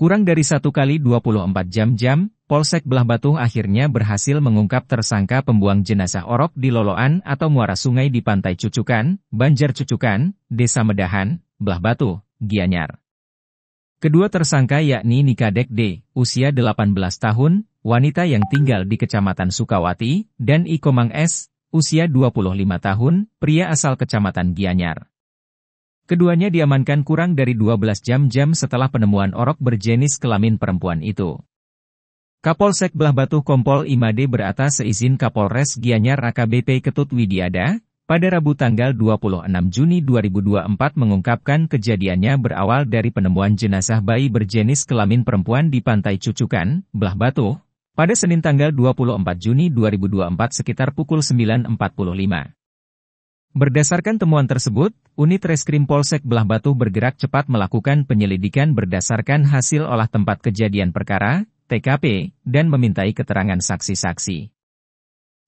Kurang dari satu kali 24 jam-jam, Polsek Belah Batu akhirnya berhasil mengungkap tersangka pembuang jenazah orok di Loloan atau muara sungai di Pantai Cucukan, Banjar Cucukan, Desa Medahan, Belah Batu, Gianyar. Kedua tersangka yakni Nikadek D, usia 18 tahun, wanita yang tinggal di Kecamatan Sukawati, dan Ikomang S, usia 25 tahun, pria asal Kecamatan Gianyar. Keduanya diamankan kurang dari 12 jam-jam setelah penemuan orok berjenis kelamin perempuan itu. Kapolsek Belah Batu Kompol Imade beratas seizin Kapolres Gianyar AKBP Ketut Widiada, pada Rabu tanggal 26 Juni 2024 mengungkapkan kejadiannya berawal dari penemuan jenazah bayi berjenis kelamin perempuan di Pantai Cucukan, Belah Batu, pada Senin tanggal 24 Juni 2024 sekitar pukul 9.45. Berdasarkan temuan tersebut, unit reskrim Polsek Belah Batu bergerak cepat melakukan penyelidikan berdasarkan hasil olah tempat kejadian perkara, TKP, dan memintai keterangan saksi-saksi.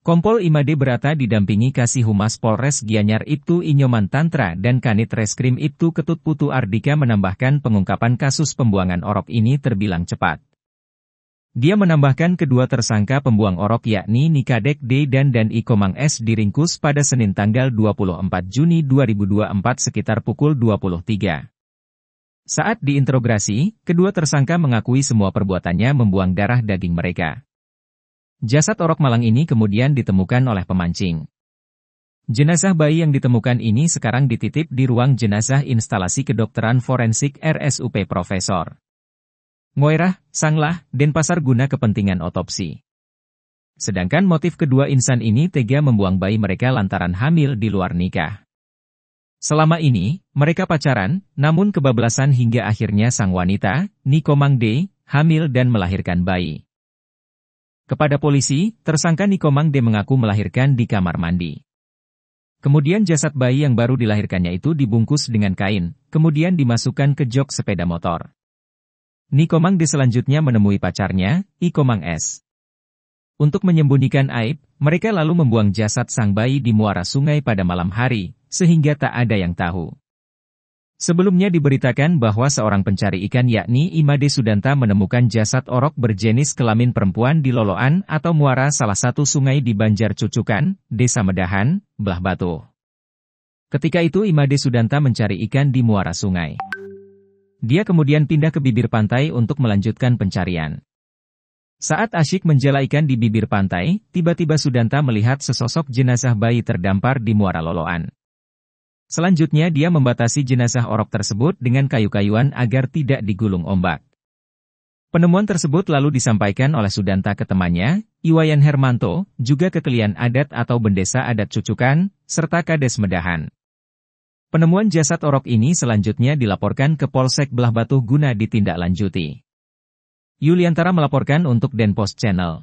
Kompol Imade Berata didampingi Kasih Humas Polres Gianyar Ibtu Inyoman Tantra dan Kanit Reskrim Ibtu Ketut Putu Ardika menambahkan pengungkapan kasus pembuangan orok ini terbilang cepat. Dia menambahkan kedua tersangka pembuang orok yakni Nikadek D dan Dan Ikomang S diringkus pada Senin tanggal 24 Juni 2024 sekitar pukul 23. Saat diinterogasi, kedua tersangka mengakui semua perbuatannya membuang darah daging mereka. Jasad orok malang ini kemudian ditemukan oleh pemancing. Jenazah bayi yang ditemukan ini sekarang dititip di ruang jenazah instalasi kedokteran forensik RSUP Profesor. Moerah, Sanglah, dan Pasar guna kepentingan otopsi. Sedangkan motif kedua insan ini tega membuang bayi mereka lantaran hamil di luar nikah. Selama ini, mereka pacaran, namun kebablasan hingga akhirnya sang wanita, Niko Mangde, hamil dan melahirkan bayi. Kepada polisi, tersangka Niko Mangde mengaku melahirkan di kamar mandi. Kemudian jasad bayi yang baru dilahirkannya itu dibungkus dengan kain, kemudian dimasukkan ke jok sepeda motor. Nikomang diselanjutnya selanjutnya menemui pacarnya, Ikomang S. Untuk menyembunyikan aib, mereka lalu membuang jasad sang bayi di muara sungai pada malam hari, sehingga tak ada yang tahu. Sebelumnya diberitakan bahwa seorang pencari ikan yakni Imade Sudanta menemukan jasad orok berjenis kelamin perempuan di Loloan atau muara salah satu sungai di Banjar Cucukan, Desa Medahan, Belah Batu. Ketika itu Imade Sudanta mencari ikan di muara sungai. Dia kemudian pindah ke bibir pantai untuk melanjutkan pencarian. Saat asyik menjela ikan di bibir pantai, tiba-tiba Sudanta melihat sesosok jenazah bayi terdampar di muara loloan. Selanjutnya dia membatasi jenazah orok tersebut dengan kayu-kayuan agar tidak digulung ombak. Penemuan tersebut lalu disampaikan oleh Sudanta ke temannya, Iwayan Hermanto, juga ke kelian adat atau bendesa adat cucukan, serta kades medahan. Penemuan jasad orok ini selanjutnya dilaporkan ke Polsek Belah Batu guna ditindaklanjuti. Yuliantara melaporkan untuk Denpos Channel.